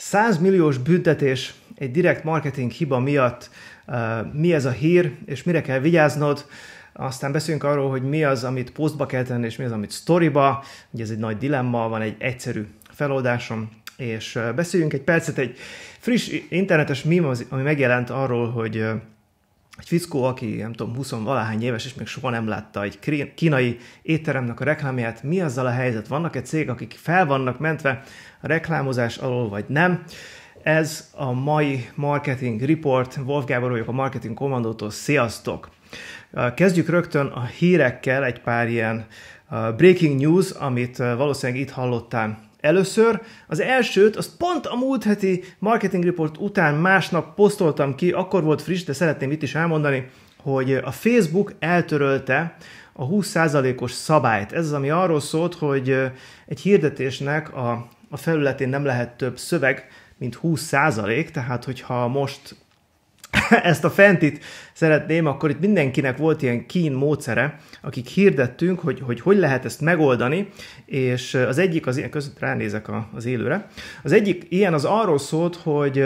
100 milliós büntetés egy direkt marketing hiba miatt, uh, mi ez a hír, és mire kell vigyáznod, aztán beszélünk arról, hogy mi az, amit posztba kell tenni, és mi az, amit sztoriba. Ugye ez egy nagy dilemma, van egy egyszerű feloldásom, és uh, beszéljünk egy percet egy friss internetes mím, ami megjelent arról, hogy uh, egy fickó, aki nem tudom, 20 valahány éves, és még soha nem látta egy kínai étteremnek a reklámját, mi azzal a helyzet? Vannak-e cég, akik fel vannak mentve a reklámozás alól, vagy nem? Ez a mai Marketing Report. Wolf Gábor vagyok a Marketing Kommandótól. Sziasztok! Kezdjük rögtön a hírekkel, egy pár ilyen breaking news, amit valószínűleg itt hallottál Először az elsőt, az pont a múlt heti marketing report után másnap posztoltam ki, akkor volt friss, de szeretném itt is elmondani, hogy a Facebook eltörölte a 20%-os szabályt. Ez az, ami arról szólt, hogy egy hirdetésnek a, a felületén nem lehet több szöveg, mint 20%, tehát hogyha most ezt a fentit szeretném, akkor itt mindenkinek volt ilyen kín módszere, akik hirdettünk, hogy, hogy hogy lehet ezt megoldani, és az egyik, az ilyen, között ránézek a, az élőre, az egyik ilyen az arról szólt, hogy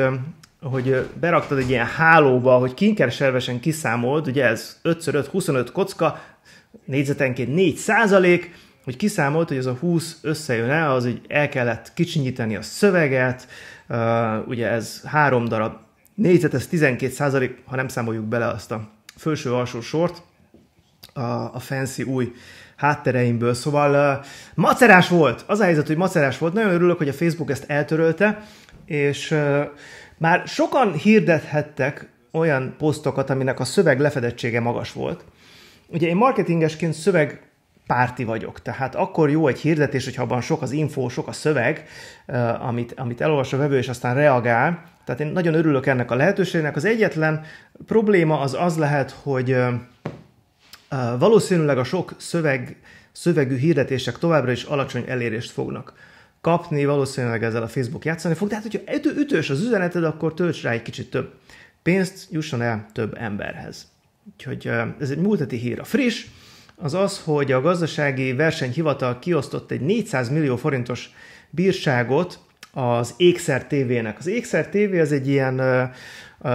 hogy beraktad egy ilyen hálóba, hogy kinkerservesen kiszámolt, ugye ez 5x5, 25 kocka, négyzetenként 4 százalék, hogy kiszámolt, hogy ez a 20 összejön el, az így el kellett kicsinyíteni a szöveget, ugye ez három darab négyzetes 12 százalék, ha nem számoljuk bele azt a felső-alsó sort, a, a fancy új háttereimből. Szóval uh, macerás volt! Az a helyzet, hogy macerás volt. Nagyon örülök, hogy a Facebook ezt eltörölte, és uh, már sokan hirdethettek olyan posztokat, aminek a szöveg lefedettsége magas volt. Ugye én marketingesként szöveg párti vagyok. Tehát akkor jó egy hirdetés, hogyha abban sok az info, sok a szöveg, amit, amit elolvas a vevő, és aztán reagál. Tehát én nagyon örülök ennek a lehetőségnek. Az egyetlen probléma az az lehet, hogy valószínűleg a sok szöveg, szövegű hirdetések továbbra is alacsony elérést fognak kapni, valószínűleg ezzel a Facebook játszani fog, de hát hogyha ütős az üzeneted, akkor tölts rá egy kicsit több pénzt, jusson el több emberhez. Úgyhogy ez egy múlteti hír. A friss, az az, hogy a gazdasági versenyhivatal kiosztott egy 400 millió forintos bírságot az Ékszer TV-nek. Az Ékszer TV az egy ilyen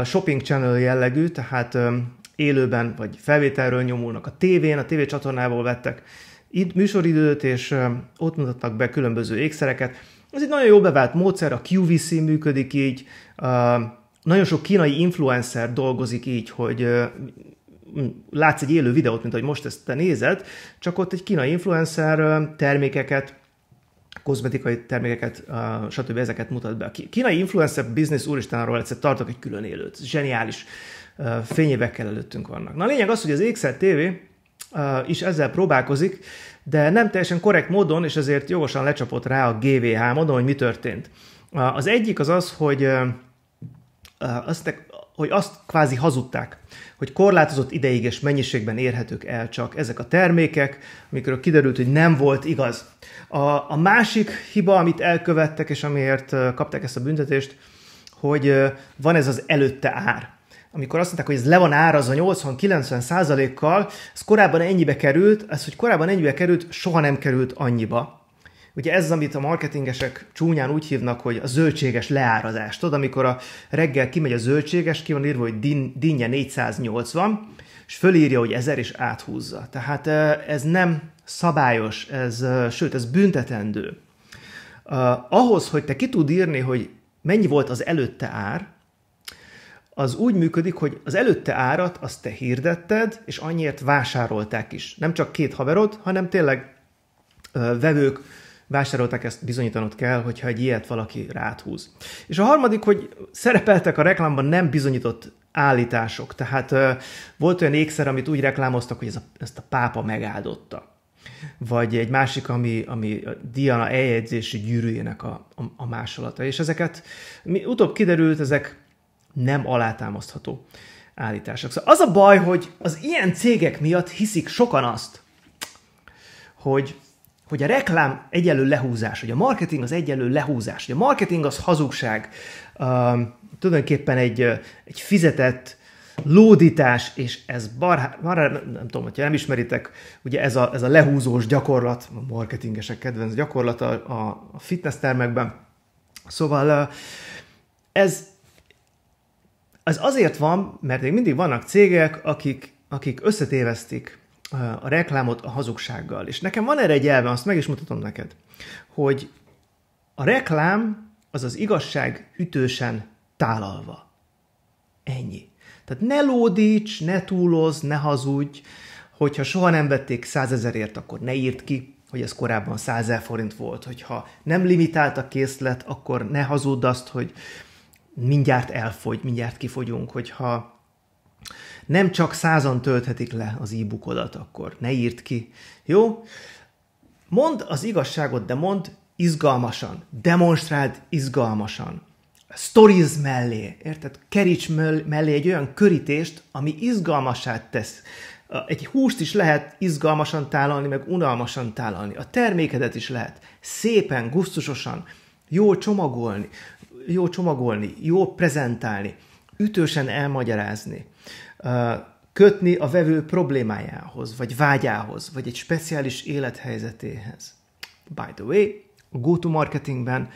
shopping channel jellegű, tehát élőben vagy felvételről nyomulnak a tévén, a TV csatornából vettek itt műsoridőt, és ott mutatnak be különböző ékszereket. Ez egy nagyon jó bevált módszer, a QVC működik így, nagyon sok kínai influencer dolgozik így, hogy látsz egy élő videót, mint hogy most ezt te nézed, csak ott egy kínai influencer termékeket kozmetikai termékeket, stb. ezeket mutat be. A kínai influencer business úristenről egyszer tartok egy külön élőt. Zseniális fényévekkel előttünk vannak. Na a lényeg az, hogy az Ékszer TV is ezzel próbálkozik, de nem teljesen korrekt módon, és ezért jogosan lecsapott rá a GVH. módon, hogy mi történt. Az egyik az az, hogy azt hogy azt kvázi hazudták, hogy korlátozott ideig és mennyiségben érhetők el csak ezek a termékek, amikről kiderült, hogy nem volt igaz. A, a másik hiba, amit elkövettek, és amiért kapták ezt a büntetést, hogy van ez az előtte ár amikor azt mondták, hogy ez le van a 80-90 százalékkal, ez korábban ennyibe került, ez, hogy korábban ennyibe került, soha nem került annyiba. Ugye ez az, amit a marketingesek csúnyán úgy hívnak, hogy a zöldséges leárazás. Tudod, amikor a reggel kimegy a zöldséges, ki van írva, hogy din, dinnye 480, és fölírja, hogy 1000, is áthúzza. Tehát ez nem szabályos, ez, sőt, ez büntetendő. Ahhoz, hogy te ki tud írni, hogy mennyi volt az előtte ár, az úgy működik, hogy az előtte árat azt te hirdetted, és annyiért vásárolták is. Nem csak két haverod, hanem tényleg vevők vásárolták, ezt bizonyítanod kell, hogyha egy ilyet valaki ráthúz. És a harmadik, hogy szerepeltek a reklámban nem bizonyított állítások. Tehát ö, volt olyan ékszer, amit úgy reklámoztak, hogy ez a, ezt a pápa megáldotta. Vagy egy másik, ami, ami a Diana eljegyzési gyűrűjének a, a, a másolata. És ezeket mi, utóbb kiderült, ezek nem alátámasztható állítások. Szóval az a baj, hogy az ilyen cégek miatt hiszik sokan azt, hogy hogy a reklám egyenlő lehúzás, hogy a marketing az egyenlő lehúzás, hogy a marketing az hazugság, uh, tulajdonképpen egy, egy fizetett lódítás, és ez barhá, barhá, nem tudom, hogyha nem ismeritek, ugye ez a, ez a lehúzós gyakorlat, a marketingesek kedvenc gyakorlata a, a fitness termekben. Szóval uh, ez, ez azért van, mert még mindig vannak cégek, akik, akik összetévesztik a reklámot a hazugsággal. És nekem van erre egy elve, azt meg is mutatom neked, hogy a reklám az az igazság ütősen tálalva. Ennyi. Tehát ne lódíts, ne túloz, ne hazudj, hogyha soha nem vették százezerért, akkor ne írd ki, hogy ez korábban 100 forint volt. Hogyha nem limitált a készlet, akkor ne hazudd azt, hogy mindjárt elfogy, mindjárt kifogyunk. Hogyha nem csak százan tölthetik le az e-bookodat akkor, ne írd ki. Jó? Mondd az igazságot, de mondd izgalmasan. Demonstráld izgalmasan. Stories mellé, érted? Keríts mellé egy olyan körítést, ami izgalmasát tesz. Egy húst is lehet izgalmasan tálalni, meg unalmasan tálalni. A termékedet is lehet szépen, gusztusosan, jól csomagolni, jól csomagolni, jól prezentálni, ütősen elmagyarázni kötni a vevő problémájához, vagy vágyához, vagy egy speciális élethelyzetéhez. By the way, a GoTo marketingben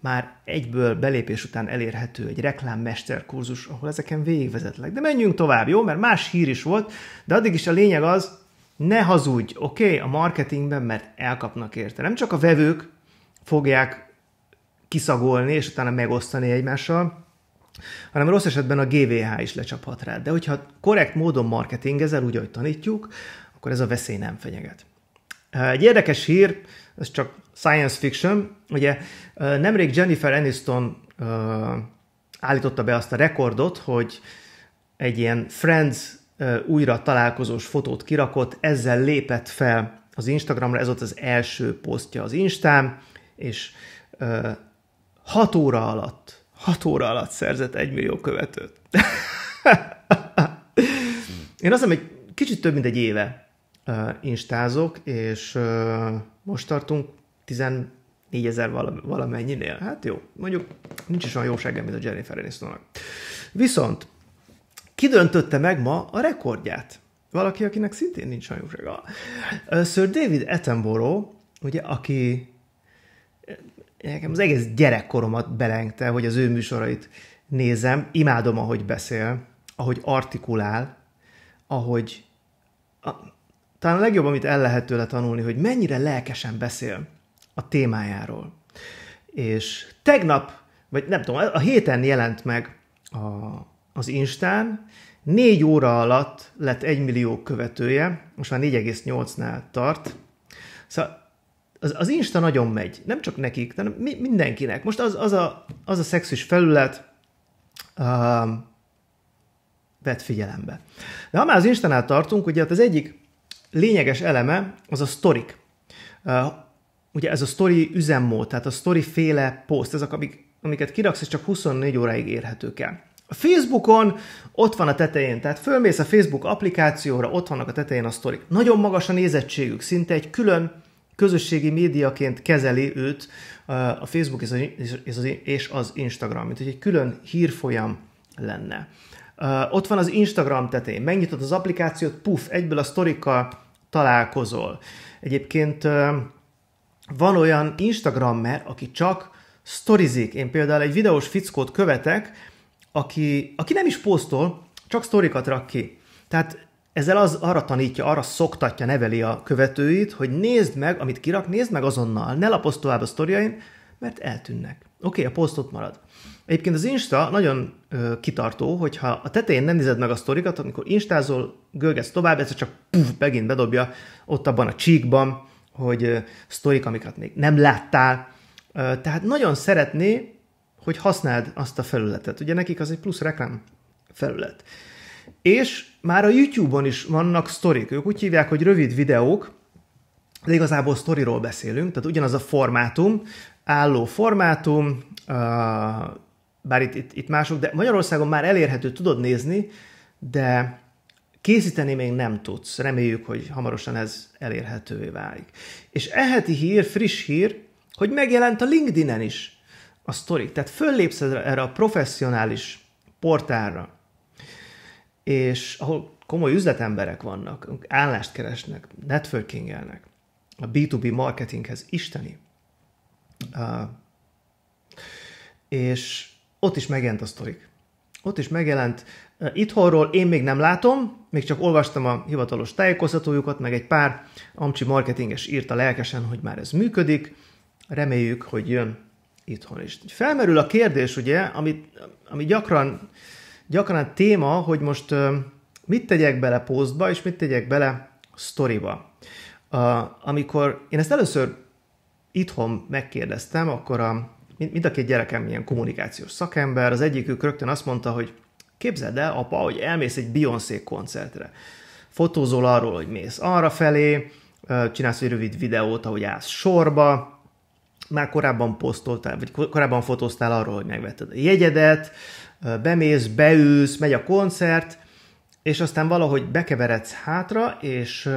már egyből belépés után elérhető egy reklámmester kurzus, ahol ezeken végigvezetlek. De menjünk tovább, jó? Mert más hír is volt, de addig is a lényeg az, ne hazudj, oké, okay, a marketingben, mert elkapnak érte. Nem csak a vevők fogják kiszagolni, és utána megosztani egymással, hanem rossz esetben a GVH is lecsaphat rád. De hogyha korrekt módon marketingezel, úgy, ahogy tanítjuk, akkor ez a veszély nem fenyeget. Egy érdekes hír, ez csak science fiction, ugye nemrég Jennifer Aniston állította be azt a rekordot, hogy egy ilyen Friends újra találkozós fotót kirakott, ezzel lépett fel az Instagramra, ez ott az első posztja az Instán, és 6 óra alatt 6 óra alatt szerzett 1 millió követőt. Én azt hiszem, egy kicsit több mint egy éve uh, instázok, és uh, most tartunk 14 ezer valamennyinél. Hát jó, mondjuk nincs is olyan jóságem, mint a Jennifer Anistonnak. Viszont kidöntötte meg ma a rekordját. Valaki, akinek szintén nincs olyan jósága. Sir David Attenborough, ugye, aki nekem az egész gyerekkoromat belengte, hogy az ő műsorait nézem, imádom, ahogy beszél, ahogy artikulál, ahogy a, talán a legjobb, amit el lehet tőle tanulni, hogy mennyire lelkesen beszél a témájáról. És tegnap, vagy nem tudom, a héten jelent meg a, az Instán, négy óra alatt lett egy millió követője, most már 4,8-nál tart. Szóval az, az Insta nagyon megy, nem csak nekik, hanem mi, mindenkinek. Most az, az, a, az a szexis felület uh, vett figyelembe. De ha már az Instánál tartunk, ugye hát az egyik lényeges eleme az a sztorik. Uh, ugye ez a story üzemmód, tehát a story féle poszt, ezek, amik, amiket kiraksz, és csak 24 óráig érhetők el. A Facebookon ott van a tetején, tehát fölmész a Facebook applikációra, ott vannak a tetején a sztorik. Nagyon magas a nézettségük, szinte egy külön közösségi médiaként kezeli őt a Facebook és az Instagram, mint hogy egy külön hírfolyam lenne. Ott van az Instagram tetején, megnyitod az applikációt, puff, egyből a sztorikkal találkozol. Egyébként van olyan Instagrammer, aki csak sztorizik. Én például egy videós fickót követek, aki, aki nem is posztol, csak sztorikat rak ki. Tehát ezzel az arra tanítja, arra szoktatja, neveli a követőit, hogy nézd meg, amit kirak, nézd meg azonnal, ne laposz tovább a sztoriaim, mert eltűnnek. Oké, okay, a ott marad. Egyébként az Insta nagyon ö, kitartó, hogyha a tetején nem nézed meg a sztorikat, amikor instázol, görgetsz tovább, ez csak puf, megint bedobja ott abban a csíkban, hogy ö, sztorik, amiket még nem láttál. Ö, tehát nagyon szeretné, hogy használd azt a felületet. Ugye nekik az egy plusz reklám felület. És már a YouTube-on is vannak sztorik, ők úgy hívják, hogy rövid videók, de igazából sztoriról beszélünk, tehát ugyanaz a formátum, álló formátum, bár itt, itt, itt mások, de Magyarországon már elérhető, tudod nézni, de készíteni még nem tudsz. Reméljük, hogy hamarosan ez elérhetővé válik. És eheti hír, friss hír, hogy megjelent a LinkedIn-en is a sztori. Tehát föllépsz erre a professzionális portálra, és ahol komoly üzletemberek vannak, állást keresnek, networkingelnek, a B2B marketinghez isteni. Uh, és ott is megjelent a sztorik. Ott is megjelent. Uh, itthonról én még nem látom, még csak olvastam a hivatalos tájékoztatójukat, meg egy pár amcsi marketinges írta lelkesen, hogy már ez működik. Reméljük, hogy jön itthon is. Felmerül a kérdés, ugye, ami, ami gyakran uh, gyakran téma, hogy most mit tegyek bele posztba, és mit tegyek bele sztoriba. Amikor én ezt először itthon megkérdeztem, akkor a, mind a két gyerekem ilyen kommunikációs szakember, az egyikük rögtön azt mondta, hogy képzeld el, apa, hogy elmész egy Beyoncé koncertre. Fotózol arról, hogy mész arra felé, csinálsz egy rövid videót, ahogy állsz sorba, már korábban posztoltál, vagy korábban fotóztál arról, hogy megvetted a jegyedet, bemész, beülsz, megy a koncert, és aztán valahogy bekeveredsz hátra, és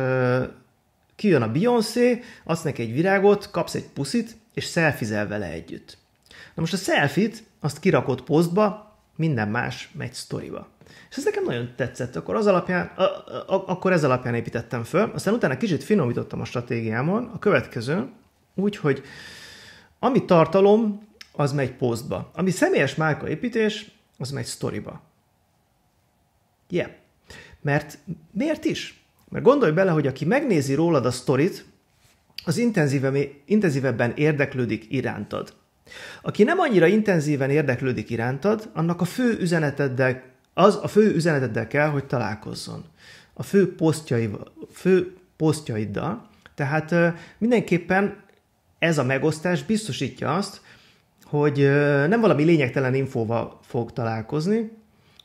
kijön a Beyoncé, adsz neki egy virágot, kapsz egy puszit, és szelfizel vele együtt. Na most a selfit, azt kirakott posztba, minden más megy sztoriba. És ez nekem nagyon tetszett, akkor, az alapján, a, a, akkor ez alapján építettem föl, aztán utána kicsit finomítottam a stratégiámon, a következőn, úgyhogy ami tartalom, az megy posztba. Ami személyes márkaépítés, az megy sztoriba. Yeah. Mert miért is? Mert gondolj bele, hogy aki megnézi rólad a sztorit, az intenzívebben érdeklődik irántad. Aki nem annyira intenzíven érdeklődik irántad, annak a fő üzeneteddel, az a fő üzeneteddel kell, hogy találkozzon. A fő, posztjaival, fő posztjaiddal. Tehát mindenképpen ez a megosztás biztosítja azt, hogy nem valami lényegtelen infóval fog találkozni,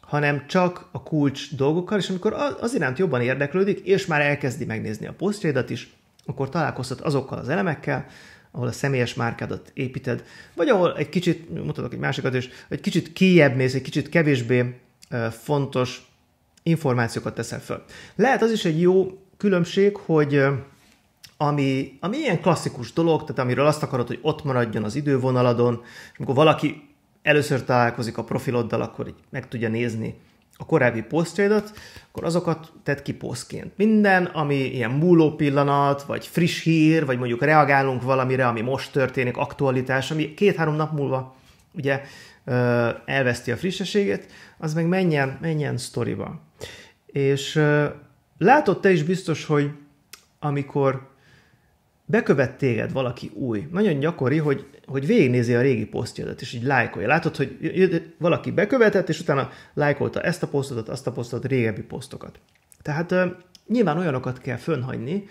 hanem csak a kulcs dolgokkal, és amikor az iránt jobban érdeklődik, és már elkezdi megnézni a posztjaidat is, akkor találkozhat azokkal az elemekkel, ahol a személyes márkádat építed, vagy ahol egy kicsit, mutatok egy másikat is, egy kicsit kiebb mész, egy kicsit kevésbé fontos információkat teszel föl. Lehet az is egy jó különbség, hogy ami, ami ilyen klasszikus dolog, tehát amiről azt akarod, hogy ott maradjon az idővonaladon, és amikor valaki először találkozik a profiloddal, akkor így meg tudja nézni a korábbi posztjaidat, akkor azokat tett ki posztként. Minden, ami ilyen múló pillanat, vagy friss hír, vagy mondjuk reagálunk valamire, ami most történik, aktualitás, ami két-három nap múlva ugye elveszti a frissességet, az meg menjen, menjen sztoriba. És látod te is biztos, hogy amikor bekövet téged valaki új, nagyon gyakori, hogy, hogy végignézi a régi posztjadat, és így lájkolja. Látod, hogy valaki bekövetett, és utána lájkolta ezt a posztodat, azt a posztodat, régebbi posztokat. Tehát uh, nyilván olyanokat kell fönhagyni,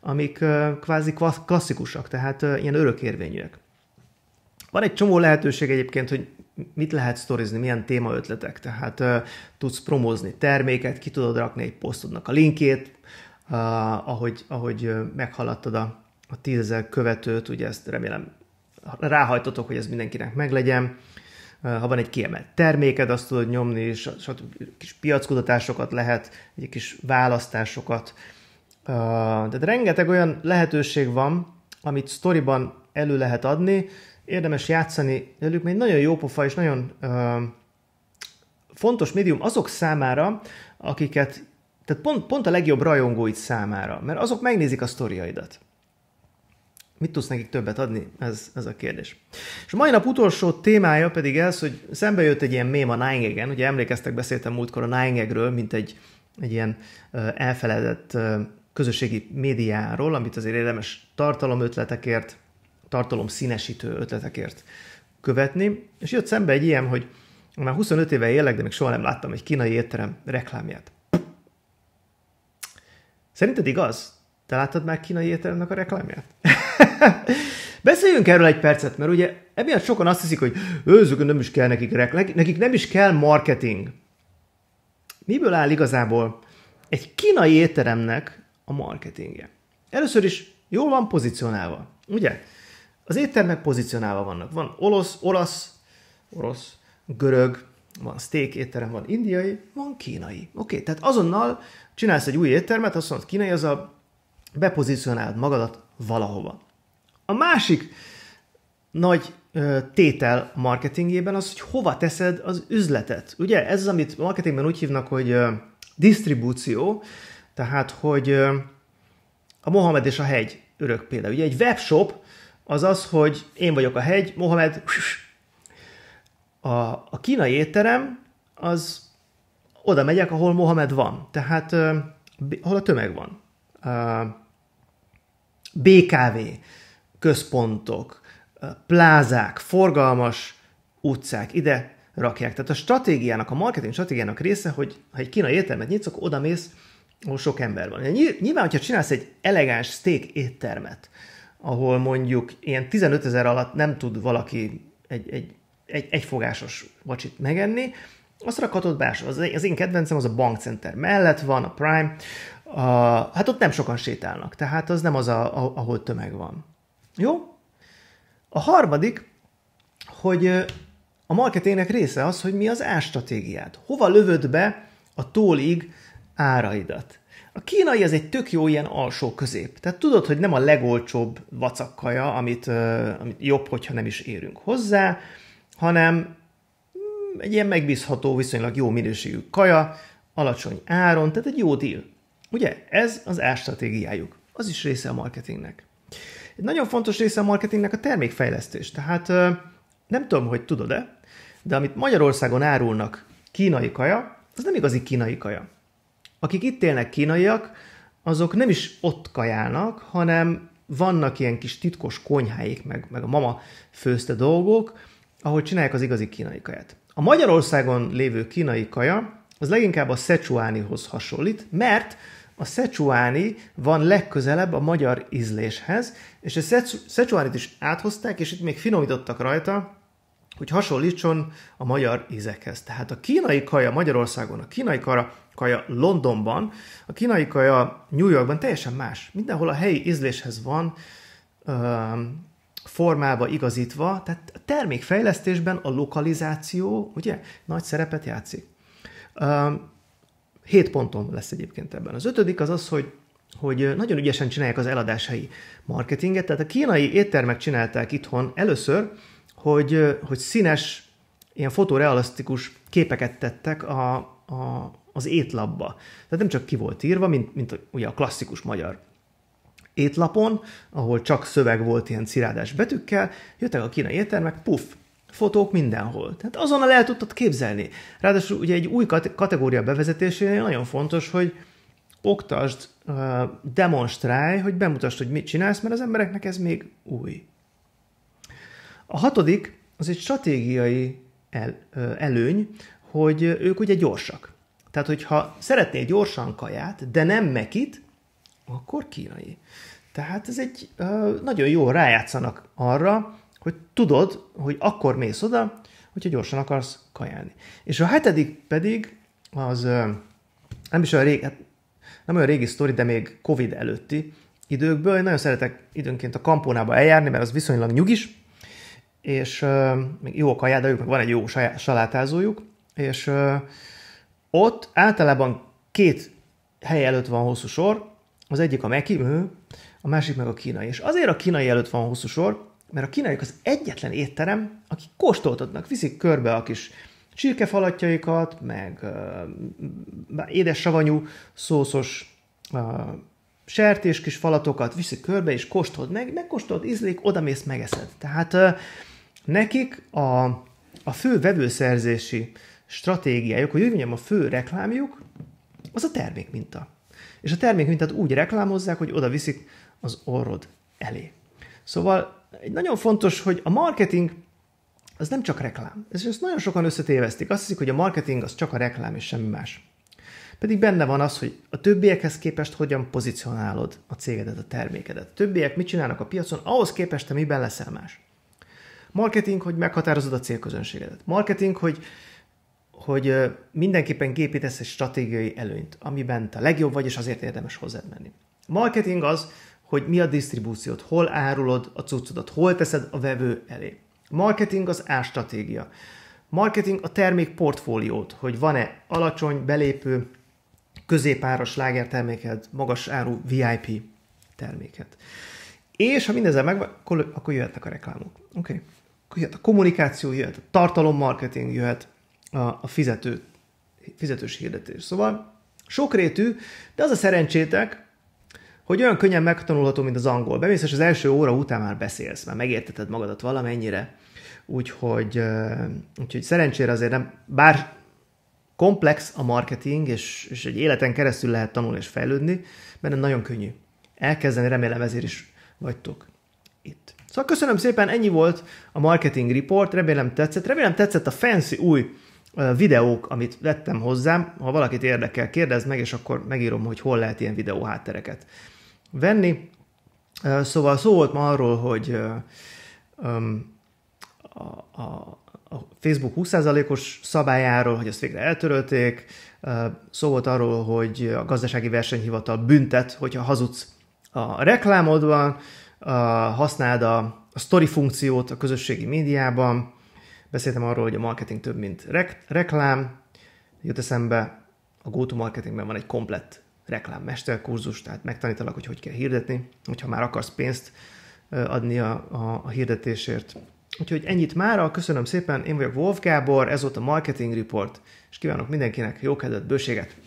amik uh, kvázi klasszikusak, tehát uh, ilyen örökérvényűek. Van egy csomó lehetőség egyébként, hogy mit lehet sztorizni, milyen témaötletek. Tehát uh, tudsz promózni terméket, ki tudod rakni egy posztodnak a linkét, uh, ahogy, ahogy meghaladtad a a tízezer követőt, ugye ezt remélem ráhajtotok, hogy ez mindenkinek meglegyen. Ha van egy kiemelt terméked, azt tudod nyomni, és kis piackutatásokat lehet, egy kis választásokat. De rengeteg olyan lehetőség van, amit sztoriban elő lehet adni, érdemes játszani velük, mert egy nagyon jó pofa és nagyon fontos médium azok számára, akiket, tehát pont, pont a legjobb rajongóid számára, mert azok megnézik a sztoriaidat mit tudsz nekik többet adni? Ez, ez a kérdés. És a mai nap utolsó témája pedig ez, hogy szembe jött egy ilyen mém a nine Ugye emlékeztek, beszéltem múltkor a nine mint egy, egy ilyen elfeledett közösségi médiáról, amit azért érdemes tartalom ötletekért, tartalom színesítő ötletekért követni. És jött szembe egy ilyen, hogy már 25 éve élek, de még soha nem láttam egy kínai étterem reklámját. Szerinted igaz? Te láttad már kínai étteremnek a reklámját? Beszéljünk erről egy percet, mert ugye emiatt sokan azt hiszik, hogy őzők nem is kell nekik reklám, nekik nem is kell marketing. Miből áll igazából egy kínai étteremnek a marketingje? Először is jól van pozícionálva, ugye? Az éttermek pozícionálva vannak. Van olasz, olasz, orosz, görög, van steak étterem, van indiai, van kínai. Oké, okay, tehát azonnal csinálsz egy új éttermet, azt mondod, kínai, az a bepozicionálod magadat valahova. A másik nagy tétel marketingében az, hogy hova teszed az üzletet. Ugye ez az, amit marketingben úgy hívnak, hogy distribúció. tehát, hogy a Mohamed és a hegy örök példa. Ugye egy webshop az az, hogy én vagyok a hegy, Mohamed, a, a kínai étterem az oda megyek, ahol Mohamed van, tehát ahol a tömeg van. BKV, központok, plázák, forgalmas utcák ide rakják. Tehát a stratégiának, a marketing stratégiának része, hogy ha egy kínai éttermet nyitsz, akkor mész, ahol sok ember van. Nyilván, hogyha csinálsz egy elegáns steak éttermet, ahol mondjuk ilyen 15 ezer alatt nem tud valaki egy, egy, egy, egy fogásos vacsit megenni, azt rakhatod be. Az, az én kedvencem az a bankcenter mellett van, a Prime. A, hát ott nem sokan sétálnak, tehát az nem az, a, ahol tömeg van. Jó? A harmadik, hogy a marketingnek része az, hogy mi az árstratégiád. Hova lövöd be a tólig áraidat? A kínai az egy tök jó ilyen alsó közép. Tehát tudod, hogy nem a legolcsóbb vacakkaja, amit, amit jobb, hogyha nem is érünk hozzá, hanem mm, egy ilyen megbízható, viszonylag jó minőségű kaja, alacsony áron, tehát egy jó deal. Ugye? Ez az árstratégiájuk. Az is része a marketingnek. Egy nagyon fontos része a marketingnek a termékfejlesztés. Tehát nem tudom, hogy tudod-e, de amit Magyarországon árulnak kínai kaja, az nem igazi kínai kaja. Akik itt élnek kínaiak, azok nem is ott kajálnak, hanem vannak ilyen kis titkos konyháik, meg, meg a mama főzte dolgok, ahol csinálják az igazi kínai kaját. A Magyarországon lévő kínai kaja az leginkább a szecsuánihoz hasonlít, mert a szecsuáni van legközelebb a magyar ízléshez, és a szecsuánit is áthozták, és itt még finomítottak rajta, hogy hasonlítson a magyar ízekhez. Tehát a kínai kaja Magyarországon, a kínai kaja, kaja Londonban, a kínai kaja New Yorkban teljesen más. Mindenhol a helyi ízléshez van um, formába igazítva, tehát a termékfejlesztésben a lokalizáció ugye nagy szerepet játszik. Um, Hét pontom lesz egyébként ebben. Az ötödik az az, hogy hogy nagyon ügyesen csinálják az eladásai marketinget. Tehát a kínai éttermek csinálták itthon először, hogy, hogy színes, ilyen fotorealisztikus képeket tettek a, a, az étlapba. Tehát nem csak ki volt írva, mint, mint a, ugye a klasszikus magyar étlapon, ahol csak szöveg volt ilyen cirádás betűkkel, jöttek a kínai éttermek, puff, fotók mindenhol. Tehát azonnal el tudtad képzelni. Ráadásul ugye egy új kategória bevezetésénél nagyon fontos, hogy oktasd, demonstrálj, hogy bemutasd, hogy mit csinálsz, mert az embereknek ez még új. A hatodik, az egy stratégiai el, előny, hogy ők ugye gyorsak. Tehát, hogyha szeretnél gyorsan kaját, de nem mekit, akkor kínai. Tehát ez egy nagyon jó rájátszanak arra, hogy tudod, hogy akkor mész oda, hogyha gyorsan akarsz kajálni. És a hetedik pedig az nem is olyan régi, hát nem olyan régi sztori, de még Covid előtti időkből. Én nagyon szeretek időnként a kampónába eljárni, mert az viszonylag nyugis, és uh, még jó a kajádajuk, meg van egy jó saját, salátázójuk, és uh, ott általában két hely előtt van hosszú sor, az egyik a Meki, a másik meg a kínai. És azért a kínai előtt van hosszú sor, mert a kínaiak az egyetlen étterem, aki kóstoltatnak, viszik körbe a kis csirkefalatjaikat, meg uh, édes savanyú szószos uh, sertés kis falatokat viszik körbe, és kóstold meg, megkóstold, ízlik, odamész, megeszed. Tehát uh, nekik a, a fő vevőszerzési stratégiájuk, hogy úgy mondjam, a fő reklámjuk, az a termékminta. És a termékmintát úgy reklámozzák, hogy oda viszik az orrod elé. Szóval egy nagyon fontos, hogy a marketing az nem csak reklám. Ez ezt nagyon sokan összetévesztik. Azt hiszik, hogy a marketing az csak a reklám és semmi más. Pedig benne van az, hogy a többiekhez képest hogyan pozícionálod a cégedet, a termékedet. A többiek mit csinálnak a piacon, ahhoz képest te miben leszel más. Marketing, hogy meghatározod a célközönségedet. Marketing, hogy, hogy mindenképpen képítesz egy stratégiai előnyt, amiben te legjobb vagy, és azért érdemes hozzád menni. Marketing az, hogy mi a disztribúciót, hol árulod a cuccodat, hol teszed a vevő elé. Marketing az árstratégia. Marketing a termék portfóliót, hogy van-e alacsony, belépő, középáros lágerterméked, magas áru VIP terméket. És ha mindezzel megvan, akkor, akkor jöhetnek a reklámok. Oké. Okay. Akkor jöhet a kommunikáció, jöhet a tartalommarketing, jöhet a, a fizető, fizetős hirdetés. Szóval sokrétű, de az a szerencsétek, hogy olyan könnyen megtanulható, mint az angol. Bemész, és az első óra után már beszélsz, már megérteted magadat valamennyire. Úgyhogy, úgyhogy szerencsére azért nem, bár komplex a marketing, és, és egy életen keresztül lehet tanulni és fejlődni, benne nagyon könnyű. Elkezdeni, remélem ezért is vagytok itt. Szóval köszönöm szépen, ennyi volt a Marketing Report, remélem tetszett. Remélem tetszett a fancy új videók, amit vettem hozzám. Ha valakit érdekel, kérdezd meg, és akkor megírom, hogy hol lehet ilyen videó háttereket venni. Szóval szó volt ma arról, hogy a, Facebook 20%-os szabályáról, hogy ezt végre eltörölték, szó volt arról, hogy a gazdasági versenyhivatal büntet, hogyha hazudsz a reklámodban, használd a, story funkciót a közösségi médiában, beszéltem arról, hogy a marketing több, mint rek- reklám, jött eszembe, a GoToMarketingben van egy komplett reklámmesterkurzus, tehát megtanítalak, hogy hogy kell hirdetni, hogyha már akarsz pénzt adni a, a, a hirdetésért. Úgyhogy ennyit mára, köszönöm szépen, én vagyok Wolf Gábor, ez volt a Marketing Report, és kívánok mindenkinek jó kedvet, bőséget!